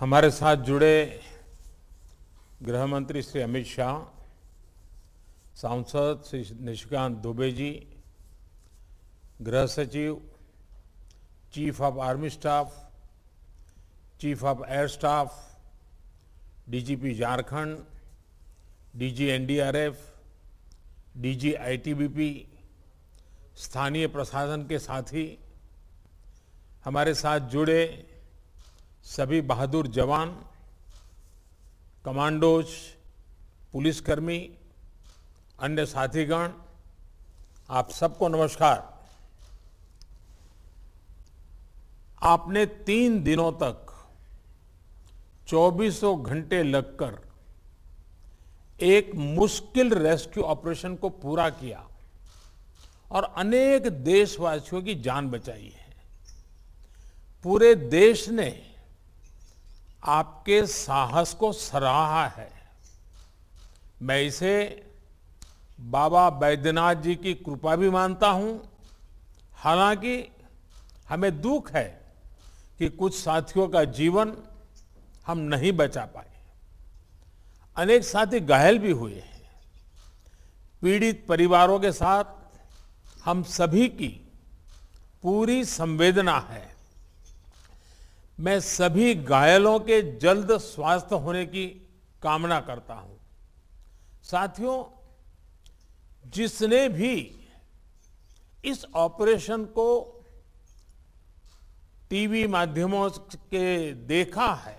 हमारे साथ जुड़े गृह मंत्री श्री अमित शाह सांसद श्री निशिकांत दुबे जी गृह सचिव chief of army staff chief of air staff DGP Jharkhand DG NDRF DG ITBP स्थानीय प्रशासन के साथ ही हमारे साथ जुड़े सभी बहादुर जवान कमांडोज पुलिसकर्मी अन्य साथीगण आप सबको नमस्कार आपने तीन दिनों तक चौबीसों घंटे लगकर एक मुश्किल रेस्क्यू ऑपरेशन को पूरा किया और अनेक देशवासियों की जान बचाई है पूरे देश ने आपके साहस को सराहा है मैं इसे बाबा बैद्यनाथ जी की कृपा भी मानता हूं हालांकि हमें दुख है कि कुछ साथियों का जीवन हम नहीं बचा पाए अनेक साथी घायल भी हुए हैं पीड़ित परिवारों के साथ हम सभी की पूरी संवेदना है मैं सभी घायलों के जल्द स्वास्थ्य होने की कामना करता हूं साथियों जिसने भी इस ऑपरेशन को टीवी माध्यमों के देखा है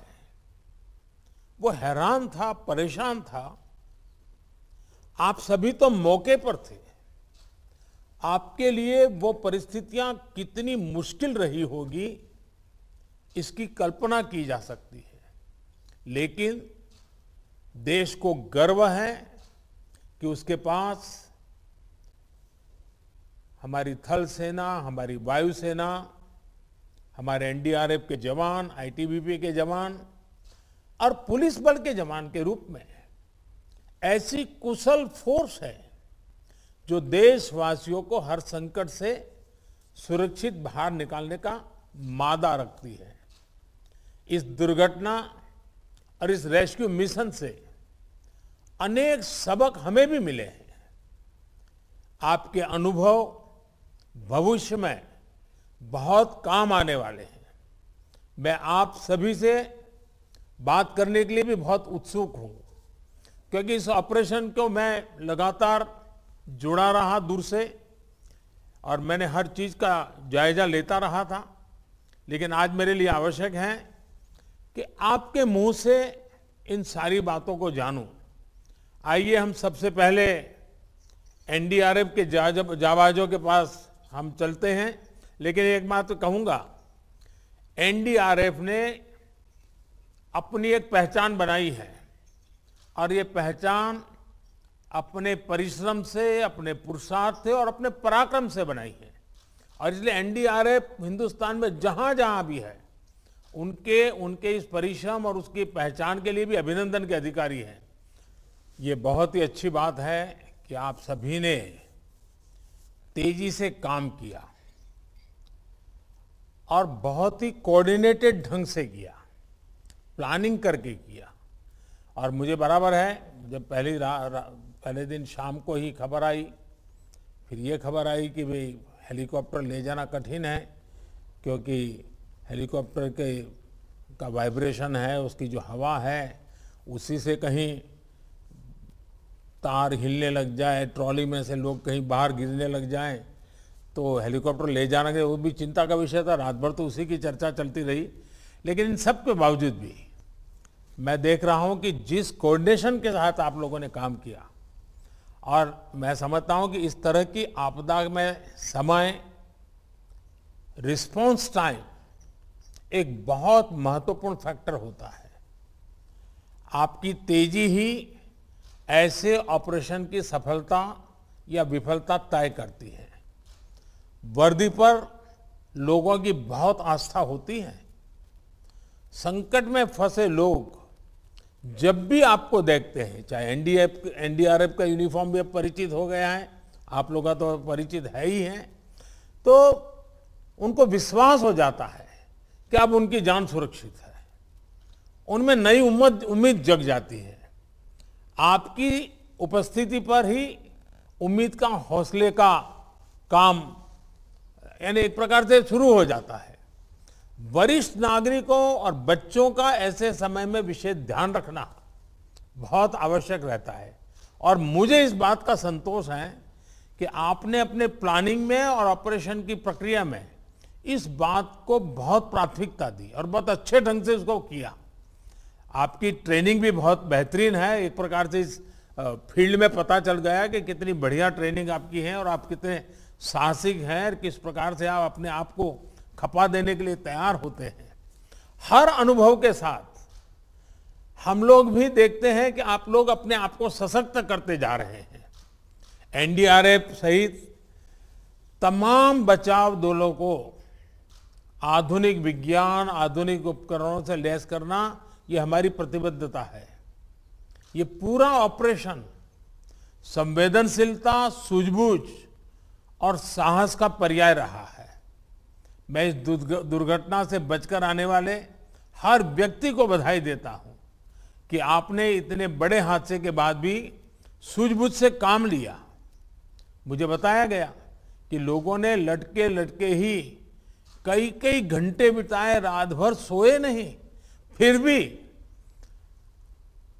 वो हैरान था परेशान था आप सभी तो मौके पर थे आपके लिए वो परिस्थितियां कितनी मुश्किल रही होगी इसकी कल्पना की जा सकती है लेकिन देश को गर्व है कि उसके पास हमारी थल सेना हमारी वायुसेना हमारे एनडीआरएफ के जवान आईटीबीपी के जवान और पुलिस बल के जवान के रूप में ऐसी कुशल फोर्स है जो देशवासियों को हर संकट से सुरक्षित बाहर निकालने का मादा रखती है इस दुर्घटना और इस रेस्क्यू मिशन से अनेक सबक हमें भी मिले हैं आपके अनुभव भविष्य में बहुत काम आने वाले हैं मैं आप सभी से बात करने के लिए भी बहुत उत्सुक हूं क्योंकि इस ऑपरेशन को मैं लगातार जुड़ा रहा दूर से और मैंने हर चीज़ का जायजा लेता रहा था लेकिन आज मेरे लिए आवश्यक है कि आपके मुंह से इन सारी बातों को जानूं आइए हम सबसे पहले एनडीआरएफ के जाबाजों के पास हम चलते हैं लेकिन एक बात तो कहूंगा एनडीआरएफ ने अपनी एक पहचान बनाई है और ये पहचान अपने परिश्रम से अपने पुरुषार्थ से और अपने पराक्रम से बनाई है और इसलिए एनडीआरएफ हिंदुस्तान में जहां जहां भी है उनके उनके इस परिश्रम और उसकी पहचान के लिए भी अभिनंदन के अधिकारी हैं ये बहुत ही अच्छी बात है कि आप सभी ने तेजी से काम किया और बहुत ही कोऑर्डिनेटेड ढंग से किया प्लानिंग करके किया और मुझे बराबर है जब पहली रा, रा, पहले दिन शाम को ही खबर आई फिर ये खबर आई कि भाई हेलीकॉप्टर ले जाना कठिन है क्योंकि हेलीकॉप्टर के का वाइब्रेशन है उसकी जो हवा है उसी से कहीं तार हिलने लग जाए ट्रॉली में से लोग कहीं बाहर गिरने लग जाए तो हेलीकॉप्टर ले जाना के वो भी चिंता का विषय था रात भर तो उसी की चर्चा चलती रही लेकिन इन सब के बावजूद भी मैं देख रहा हूँ कि जिस कोऑर्डिनेशन के साथ आप लोगों ने काम किया और मैं समझता हूँ कि इस तरह की आपदा में समय रिस्पॉन्स टाइम एक बहुत महत्वपूर्ण फैक्टर होता है आपकी तेजी ही ऐसे ऑपरेशन की सफलता या विफलता तय करती है वर्दी पर लोगों की बहुत आस्था होती है संकट में फंसे लोग जब भी आपको देखते हैं चाहे एनडीएफ एनडीआरएफ का यूनिफॉर्म भी अब परिचित हो गया है आप लोग का तो परिचित है ही है तो उनको विश्वास हो जाता है कि अब उनकी जान सुरक्षित है उनमें नई उम्मद उम्मीद जग जाती है आपकी उपस्थिति पर ही उम्मीद का हौसले का काम यानी एक प्रकार से शुरू हो जाता है वरिष्ठ नागरिकों और बच्चों का ऐसे समय में विशेष ध्यान रखना बहुत आवश्यक रहता है और मुझे इस बात का संतोष है कि आपने अपने प्लानिंग में और ऑपरेशन की प्रक्रिया में इस बात को बहुत प्राथमिकता दी और बहुत अच्छे ढंग से उसको किया आपकी ट्रेनिंग भी बहुत बेहतरीन है एक प्रकार से इस फील्ड में पता चल गया कि कितनी बढ़िया ट्रेनिंग आपकी है और आप कितने साहसिक हैं और किस प्रकार से आप अपने आप को खपा देने के लिए तैयार होते हैं हर अनुभव के साथ हम लोग भी देखते हैं कि आप लोग अपने आप को सशक्त करते जा रहे हैं एनडीआरएफ सहित तमाम बचाव दलों को आधुनिक विज्ञान आधुनिक उपकरणों से लैस करना ये हमारी प्रतिबद्धता है ये पूरा ऑपरेशन संवेदनशीलता सूझबूझ और साहस का पर्याय रहा है मैं इस दुर्घटना से बचकर आने वाले हर व्यक्ति को बधाई देता हूं कि आपने इतने बड़े हादसे के बाद भी सूझबूझ से काम लिया मुझे बताया गया कि लोगों ने लटके लटके ही कई कई घंटे बिताए रात भर सोए नहीं फिर भी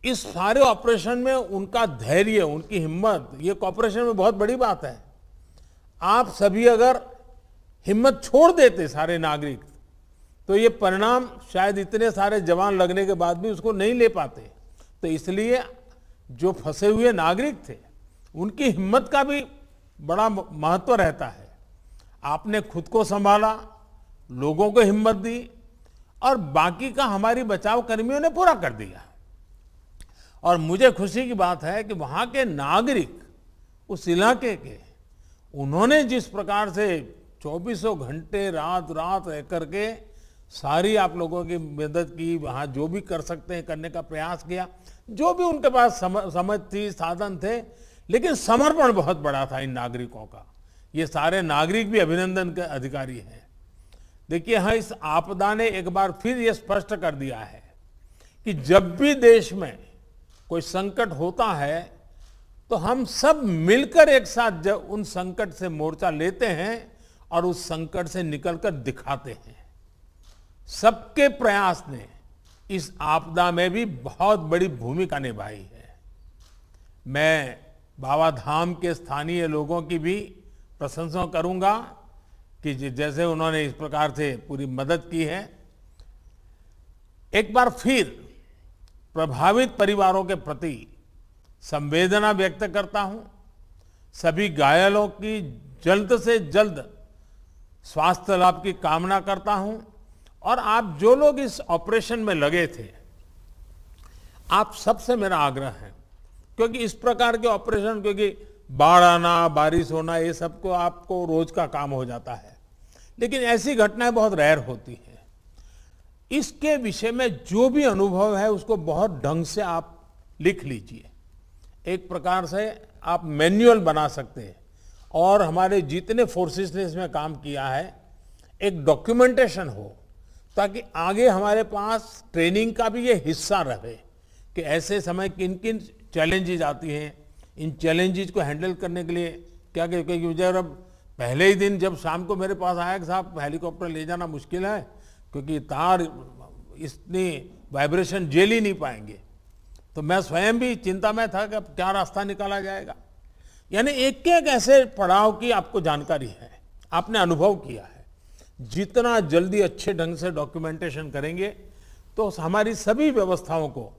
इस सारे ऑपरेशन में उनका धैर्य उनकी हिम्मत ये कॉपरेशन में बहुत बड़ी बात है आप सभी अगर हिम्मत छोड़ देते सारे नागरिक तो ये परिणाम शायद इतने सारे जवान लगने के बाद भी उसको नहीं ले पाते तो इसलिए जो फंसे हुए नागरिक थे उनकी हिम्मत का भी बड़ा महत्व रहता है आपने खुद को संभाला लोगों को हिम्मत दी और बाकी का हमारी बचाव कर्मियों ने पूरा कर दिया और मुझे खुशी की बात है कि वहाँ के नागरिक उस इलाके के उन्होंने जिस प्रकार से चौबीसों घंटे रात रात रह करके सारी आप लोगों की मदद की वहाँ जो भी कर सकते हैं करने का प्रयास किया जो भी उनके पास समझ थी साधन थे लेकिन समर्पण बहुत बड़ा था इन नागरिकों का ये सारे नागरिक भी अभिनंदन के अधिकारी हैं देखिए हाँ इस आपदा ने एक बार फिर यह स्पष्ट कर दिया है कि जब भी देश में कोई संकट होता है तो हम सब मिलकर एक साथ जब उन संकट से मोर्चा लेते हैं और उस संकट से निकलकर दिखाते हैं सबके प्रयास ने इस आपदा में भी बहुत बड़ी भूमिका निभाई है मैं बाबा धाम के स्थानीय लोगों की भी प्रशंसा करूंगा कि जैसे उन्होंने इस प्रकार से पूरी मदद की है एक बार फिर प्रभावित परिवारों के प्रति संवेदना व्यक्त करता हूं सभी घायलों की जल्द से जल्द स्वास्थ्य लाभ की कामना करता हूं और आप जो लोग इस ऑपरेशन में लगे थे आप सबसे मेरा आग्रह है क्योंकि इस प्रकार के ऑपरेशन क्योंकि बाढ़ आना बारिश होना ये सबको आपको रोज का काम हो जाता है लेकिन ऐसी घटनाएं बहुत रैर होती हैं इसके विषय में जो भी अनुभव है उसको बहुत ढंग से आप लिख लीजिए एक प्रकार से आप मैनुअल बना सकते हैं और हमारे जितने फोर्सेस ने इसमें काम किया है एक डॉक्यूमेंटेशन हो ताकि आगे हमारे पास ट्रेनिंग का भी ये हिस्सा रहे कि ऐसे समय किन किन चैलेंजेज आती हैं इन चैलेंजेस को हैंडल करने के लिए क्या क्योंकि मुझे अब पहले ही दिन जब शाम को मेरे पास आया कि साहब हेलीकॉप्टर ले जाना मुश्किल है क्योंकि तार इतनी वाइब्रेशन झेल ही नहीं पाएंगे तो मैं स्वयं भी चिंता में था कि अब क्या रास्ता निकाला जाएगा यानी एक एक ऐसे पड़ाव की आपको जानकारी है आपने अनुभव किया है जितना जल्दी अच्छे ढंग से डॉक्यूमेंटेशन करेंगे तो हमारी सभी व्यवस्थाओं को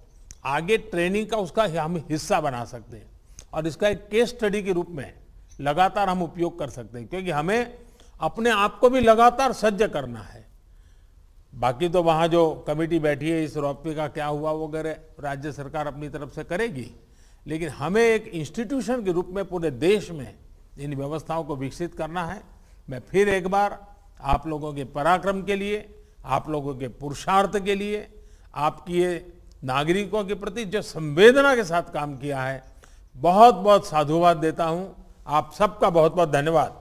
आगे ट्रेनिंग का उसका हम हिस्सा बना सकते हैं और इसका एक केस स्टडी के रूप में लगातार हम उपयोग कर सकते हैं क्योंकि हमें अपने आप को भी लगातार सज्ज करना है बाकी तो वहाँ जो कमेटी बैठी है इस रोपवे का क्या हुआ वगैरह राज्य सरकार अपनी तरफ से करेगी लेकिन हमें एक इंस्टीट्यूशन के रूप में पूरे देश में इन व्यवस्थाओं को विकसित करना है मैं फिर एक बार आप लोगों के पराक्रम के लिए आप लोगों के पुरुषार्थ के लिए आपकी नागरिकों के प्रति जो संवेदना के साथ काम किया है बहुत बहुत साधुवाद देता हूं आप सबका बहुत बहुत धन्यवाद